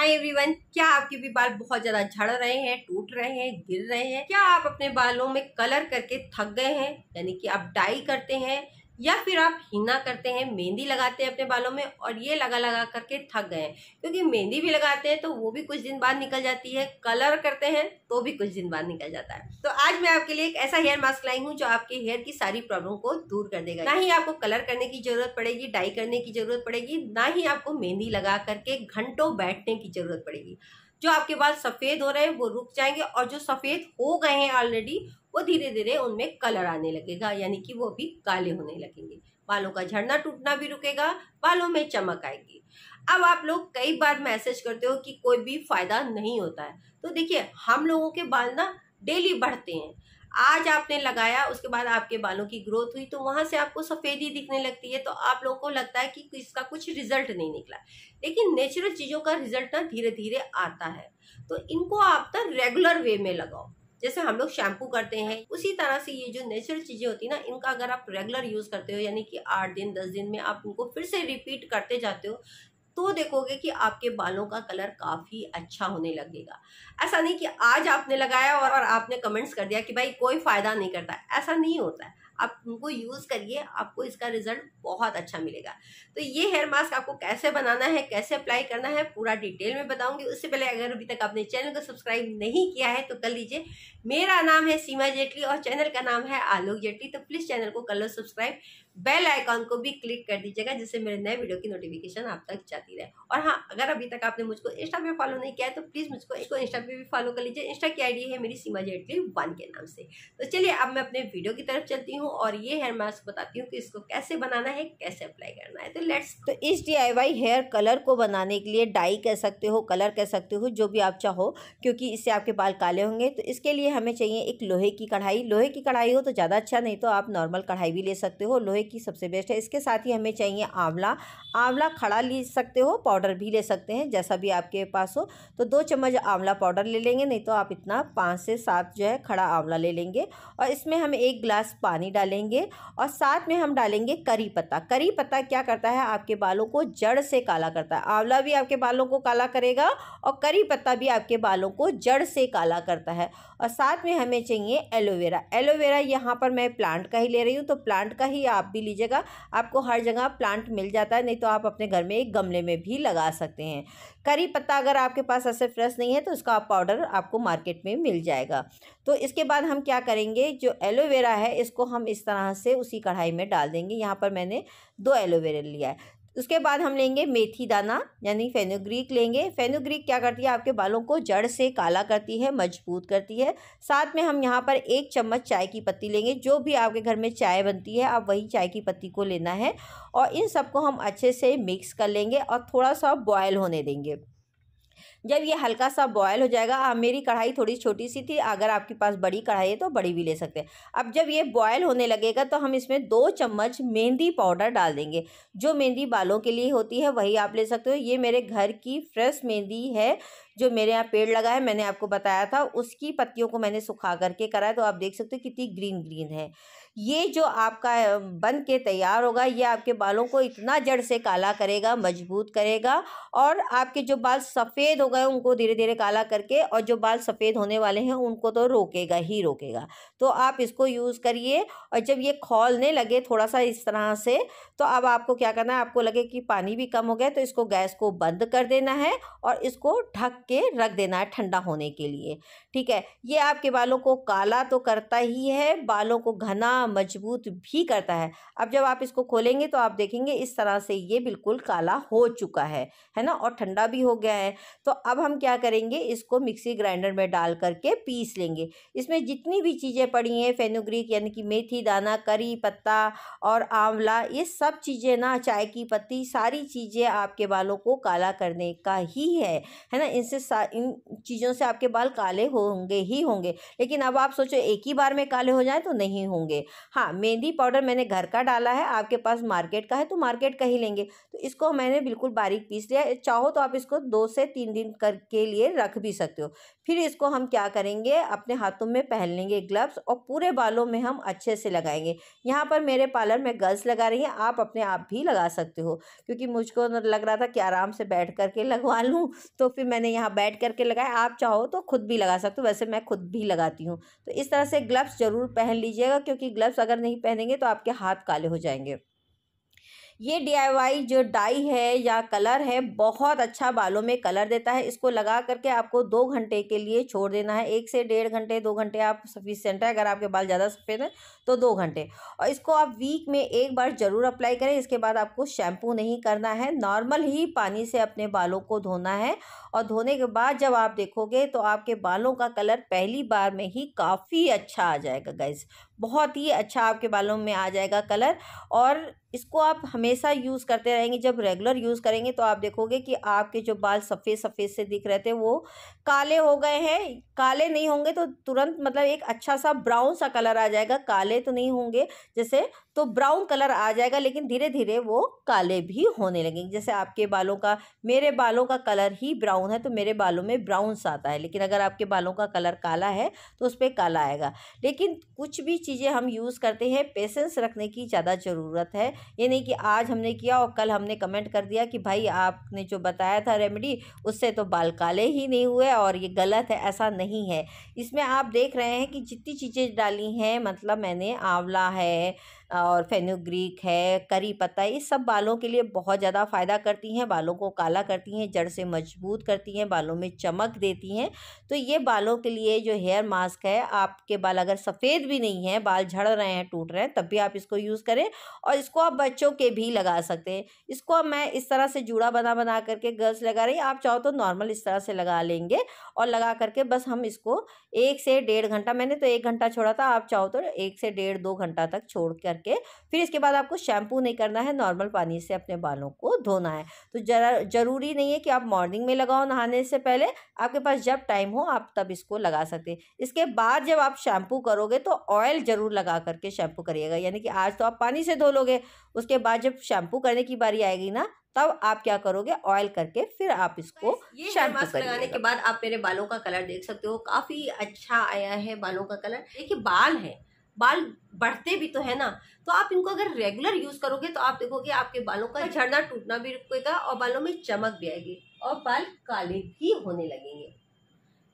hi everyone क्या आपके भी बाल बहुत ज्यादा झड़ रहे हैं टूट रहे हैं गिर रहे हैं क्या आप अपने बालों में कलर करके थक गए हैं यानी कि आप डाई करते हैं या फिर आप हिना करते हैं मेहंदी लगाते हैं अपने बालों में और ये लगा लगा करके थक गए हैं क्योंकि मेहंदी भी लगाते हैं तो वो भी कुछ दिन बाद निकल जाती है कलर करते हैं तो भी कुछ दिन बाद निकल जाता है तो आज मैं आपके लिए एक ऐसा हेयर मास्क लाई हूँ जो आपके हेयर की सारी प्रॉब्लम को दूर कर देगा ना ही आपको कलर करने की जरूरत पड़ेगी डाई करने की जरूरत पड़ेगी ना ही आपको मेहंदी लगा करके घंटों बैठने की जरूरत पड़ेगी जो आपके बाल सफ़ेद हो रहे हैं वो रुक जाएंगे और जो सफ़ेद हो गए हैं ऑलरेडी वो धीरे धीरे उनमें कलर आने लगेगा यानी कि वो भी काले होने लगेंगे बालों का झड़ना टूटना भी रुकेगा बालों में चमक आएगी अब आप लोग कई बार मैसेज करते हो कि कोई भी फ़ायदा नहीं होता है तो देखिए हम लोगों के बाल ना डेली बढ़ते हैं आज आपने लगाया उसके बाद आपके बालों की ग्रोथ हुई तो वहाँ से आपको सफ़ेदी दिखने लगती है तो आप लोगों को लगता है कि इसका कुछ रिजल्ट नहीं निकला लेकिन नेचुरल चीज़ों का रिजल्ट ना धीरे धीरे आता है तो इनको आप ना रेगुलर वे में लगाओ जैसे हम लोग शैम्पू करते हैं उसी तरह से ये जो नेचुरल चीज़ें होती है ना इनका अगर आप रेगुलर यूज़ करते हो यानी कि आठ दिन दस दिन में आप इनको फिर से रिपीट करते जाते हो तो देखोगे कि आपके बालों का कलर काफ़ी अच्छा होने लगेगा ऐसा नहीं कि आज आपने लगाया और, आपने कमेंट्स कर दिया कि भाई कोई फ़ायदा नहीं करता ऐसा नहीं होता है आप उनको यूज़ करिए आपको इसका रिजल्ट बहुत अच्छा मिलेगा तो ये हेयर मास्क आपको कैसे बनाना है कैसे अप्लाई करना है पूरा डिटेल में बताऊंगी उससे पहले अगर अभी तक आपने चैनल को सब्सक्राइब नहीं किया है तो कर लीजिए मेरा नाम है सीमा जेटली और चैनल का नाम है आलोक जेटली तो प्लीज़ चैनल को कर लो सब्सक्राइब बेल आइकॉन को भी क्लिक कर दीजिएगा जिससे मेरे नए वीडियो की नोटिफिकेशन आप तक जाती रहे और हाँ अगर अभी तक आपने मुझको इंस्टा पे फॉलो नहीं किया है तो प्लीज़ मुझको इसको इंस्टा पे भी फॉलो कर लीजिए इंस्टा की आईडी है मेरी सीमा जेटली वन के नाम से तो चलिए अब मैं अपने वीडियो की तरफ चलती हूँ और ये हेयर मास्क बताती हूँ कि इसको कैसे बनाना है कैसे अप्लाई करना है तो लेट्स तो इस डीआईवाई हेयर कलर को बनाने के लिए डाई कह सकते हो कलर कह सकते हो जो भी आप चाहो क्योंकि इससे आपके बाल काले होंगे तो इसके लिए हमें चाहिए एक लोहे की कढ़ाई लोहे की कढ़ाई हो तो ज़्यादा अच्छा नहीं तो आप नॉर्मल कढ़ाई भी ले सकते हो लोहे की सबसे बेस्ट है इसके साथ ही हमें चाहिए आंवला आंवला खड़ा ले सकते हो पाउडर भी ले सकते हैं जैसा भी आपके पास हो तो दो चम्मच आंवला पाउडर ले लेंगे नहीं तो आप इतना पाँच से सात जो है खड़ा आंवला ले लेंगे और इसमें हम एक गिलास पानी डालेंगे और साथ में हम डालेंगे करी पत्ता करी पत्ता क्या करता है आपके बालों को जड़ से काला करता है आंवला भी आपके बालों को काला करेगा और करी पत्ता भी आपके बालों को जड़ से काला करता है और साथ में हमें चाहिए एलोवेरा एलोवेरा यहाँ पर मैं प्लांट का ही ले रही हूँ तो प्लांट का ही आप भी लीजिएगा आपको हर जगह प्लांट मिल जाता है नहीं तो आप अपने घर में एक गमले में भी लगा सकते हैं करी पत्ता अगर आपके पास ऐसे फ्रेश नहीं है तो उसका पाउडर आपको मार्केट में मिल जाएगा तो इसके बाद हम क्या करेंगे जो एलोवेरा है इसको हम हम इस तरह से उसी कढ़ाई में डाल देंगे यहाँ पर मैंने दो एलोवेरा लिया है उसके बाद हम लेंगे मेथी दाना यानी फेनोग्रीक लेंगे फेनोग्रीक क्या करती है आपके बालों को जड़ से काला करती है मजबूत करती है साथ में हम यहाँ पर एक चम्मच चाय की पत्ती लेंगे जो भी आपके घर में चाय बनती है आप वही चाय की पत्ती को लेना है और इन सबको हम अच्छे से मिक्स कर लेंगे और थोड़ा सा बॉयल होने देंगे जब ये हल्का सा बॉयल हो जाएगा आ, मेरी कढ़ाई थोड़ी छोटी सी थी अगर आपके पास बड़ी कढ़ाई है तो बड़ी भी ले सकते हैं अब जब ये बॉयल होने लगेगा तो हम इसमें दो चम्मच मेहंदी पाउडर डाल देंगे जो मेहंदी बालों के लिए होती है वही आप ले सकते हो ये मेरे घर की फ्रेश मेहंदी है जो मेरे यहाँ पेड़ लगा है मैंने आपको बताया था उसकी पत्तियों को मैंने सुखा करके करा है तो आप देख सकते हो कितनी ग्रीन ग्रीन है ये जो आपका बन के तैयार होगा ये आपके बालों को इतना जड़ से काला करेगा मजबूत करेगा और आपके जो बाल सफ़ेद हो गए उनको धीरे धीरे काला करके और जो बाल सफ़ेद होने वाले हैं उनको तो रोकेगा ही रोकेगा तो आप इसको यूज़ करिए और जब ये खोलने लगे थोड़ा सा इस तरह से तो अब आपको क्या करना है आपको लगे कि पानी भी कम हो गया तो इसको गैस को बंद कर देना है और इसको ढक के रख देना है ठंडा होने के लिए ठीक है ये आपके बालों को काला तो करता ही है बालों को घना मजबूत भी करता है अब जब आप इसको खोलेंगे तो आप देखेंगे इस तरह से ये बिल्कुल काला हो चुका है है ना और ठंडा भी हो गया है तो अब हम क्या करेंगे इसको मिक्सी ग्राइंडर में डाल करके पीस लेंगे इसमें जितनी भी चीज़ें पड़ी हैं फेनुग्रीक यानी कि मेथी दाना करी पत्ता और आंवला ये सब चीज़ें ना चाय की पत्ती सारी चीज़ें आपके बालों को काला करने का ही है है ना इन इससे इन चीज़ों से आपके बाल काले होंगे ही होंगे लेकिन अब आप सोचो एक ही बार में काले हो जाए तो नहीं होंगे हाँ मेहंदी पाउडर मैंने घर का डाला है आपके पास मार्केट का है तो मार्केट का ही लेंगे तो इसको मैंने बिल्कुल बारीक पीस लिया चाहो तो आप इसको दो से तीन दिन कर के लिए रख भी सकते हो फिर इसको हम क्या करेंगे अपने हाथों में पहन लेंगे ग्लव्स और पूरे बालों में हम अच्छे से लगाएंगे यहाँ पर मेरे पार्लर में गर्ल्स लगा रही हैं आप अपने आप भी लगा सकते हो क्योंकि मुझको लग रहा था कि आराम से बैठ करके लगवा लूँ तो फिर मैंने यहाँ बैठ करके लगाए आप चाहो तो खुद भी लगा सकते हो वैसे मैं खुद भी लगाती हूँ तो इस तरह से ग्लव्स ज़रूर पहन लीजिएगा क्योंकि ग्लव्स अगर नहीं पहनेंगे तो आपके हाथ काले हो जाएंगे ये डी जो डाई है या कलर है बहुत अच्छा बालों में कलर देता है इसको लगा करके आपको दो घंटे के लिए छोड़ देना है एक से डेढ़ घंटे दो घंटे आप सफिशेंट है अगर आपके बाल ज़्यादा सफ़ेद हैं तो दो घंटे और इसको आप वीक में एक बार ज़रूर अप्लाई करें इसके बाद आपको शैम्पू नहीं करना है नॉर्मल ही पानी से अपने बालों को धोना है और धोने के बाद जब आप देखोगे तो आपके बालों का कलर पहली बार में ही काफ़ी अच्छा आ जाएगा गैस बहुत ही अच्छा आपके बालों में आ जाएगा कलर और इसको आप हमेशा यूज़ करते रहेंगे जब रेगुलर यूज़ करेंगे तो आप देखोगे कि आपके जो बाल सफ़ेद सफ़ेद से दिख रहे थे वो काले हो गए हैं काले नहीं होंगे तो तुरंत मतलब एक अच्छा सा ब्राउन सा कलर आ जाएगा काले तो नहीं होंगे जैसे तो ब्राउन कलर आ जाएगा लेकिन धीरे धीरे वो काले भी होने लगेंगे जैसे आपके बालों का मेरे बालों का कलर ही ब्राउन है तो मेरे बालों में ब्राउन सा आता है लेकिन अगर आपके बालों का कलर काला है तो उस पर काला आएगा लेकिन कुछ भी चीज़ें हम यूज़ करते हैं पेशेंस रखने की ज़्यादा ज़रूरत है ये नहीं कि आज हमने किया और कल हमने कमेंट कर दिया कि भाई आपने जो बताया था रेमेडी उससे तो बाल काले ही नहीं हुए और ये गलत है ऐसा नहीं है इसमें आप देख रहे हैं कि जितनी चीज़ें डाली हैं मतलब मैंने आंवला है और फेनुग्रीक है करी पत्ता ये सब बालों के लिए बहुत ज़्यादा फ़ायदा करती हैं बालों को काला करती हैं जड़ से मजबूत करती हैं बालों में चमक देती हैं तो ये बालों के लिए जो हेयर मास्क है आपके बाल अगर सफ़ेद भी नहीं है बाल झड़ रहे हैं टूट रहे हैं तब भी आप इसको यूज़ करें और इसको आप बच्चों के भी लगा सकते हैं इसको अब मैं इस तरह से जूड़ा बना बना करके गर्ल्स लगा रही आप चाहो तो नॉर्मल इस तरह से लगा लेंगे और लगा करके बस हम इसको एक से डेढ़ घंटा मैंने तो एक घंटा छोड़ा था आप चाहो तो एक से डेढ़ दो घंटा तक छोड़ कर करके फिर इसके बाद आपको शैम्पू नहीं करना है नॉर्मल पानी से अपने बालों को धोना है तो जरा ज़रूरी नहीं है कि आप मॉर्निंग में लगाओ नहाने से पहले आपके पास जब टाइम हो आप तब इसको लगा सकते हैं इसके बाद जब आप शैम्पू करोगे तो ऑयल ज़रूर लगा करके शैम्पू करिएगा यानी कि आज तो आप पानी से धो लोगे उसके बाद जब शैम्पू करने की बारी आएगी ना तब आप क्या करोगे ऑयल करके फिर आप इसको ये मास्क लगाने के बाद आप मेरे बालों का कलर देख सकते हो काफ़ी अच्छा आया है बालों का कलर देखिए बाल है बाल बढ़ते भी तो है ना तो आप इनको अगर रेगुलर यूज़ करोगे तो आप देखोगे आपके बालों का झड़ना टूटना भी रुकेगा और बालों में चमक भी आएगी और बाल काले भी होने लगेंगे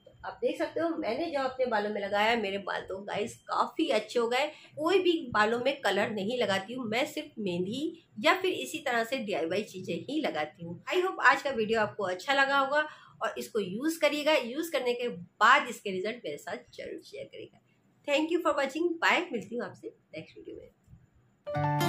तो आप देख सकते हो मैंने जो अपने बालों में लगाया मेरे बाल तो गाइस काफ़ी अच्छे हो गए कोई भी बालों में कलर नहीं लगाती हूँ मैं सिर्फ मेहंदी या फिर इसी तरह से डी चीज़ें ही लगाती हूँ आई होप आज का वीडियो आपको अच्छा लगा होगा और इसको यूज़ करिएगा यूज़ करने के बाद इसके रिज़ल्ट मेरे साथ जरूर शेयर करिएगा thank you for watching bye मिलती हूँ आपसे नेक्स्ट वीडियो में